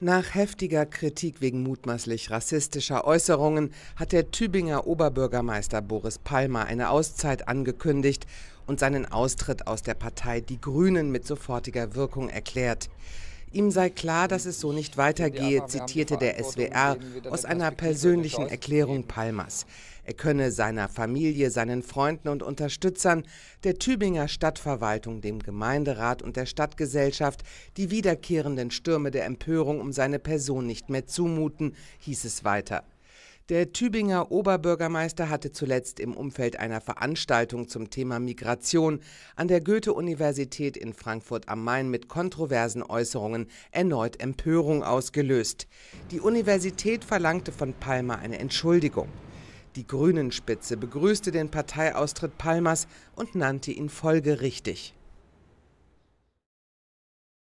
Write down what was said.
Nach heftiger Kritik wegen mutmaßlich rassistischer Äußerungen hat der Tübinger Oberbürgermeister Boris Palmer eine Auszeit angekündigt und seinen Austritt aus der Partei Die Grünen mit sofortiger Wirkung erklärt. Ihm sei klar, dass es so nicht weitergehe, zitierte der SWR aus einer persönlichen Erklärung Palmas. Er könne seiner Familie, seinen Freunden und Unterstützern, der Tübinger Stadtverwaltung, dem Gemeinderat und der Stadtgesellschaft die wiederkehrenden Stürme der Empörung um seine Person nicht mehr zumuten, hieß es weiter. Der Tübinger Oberbürgermeister hatte zuletzt im Umfeld einer Veranstaltung zum Thema Migration an der Goethe-Universität in Frankfurt am Main mit kontroversen Äußerungen erneut Empörung ausgelöst. Die Universität verlangte von Palmer eine Entschuldigung. Die Grünen-Spitze begrüßte den Parteiaustritt Palmers und nannte ihn folgerichtig.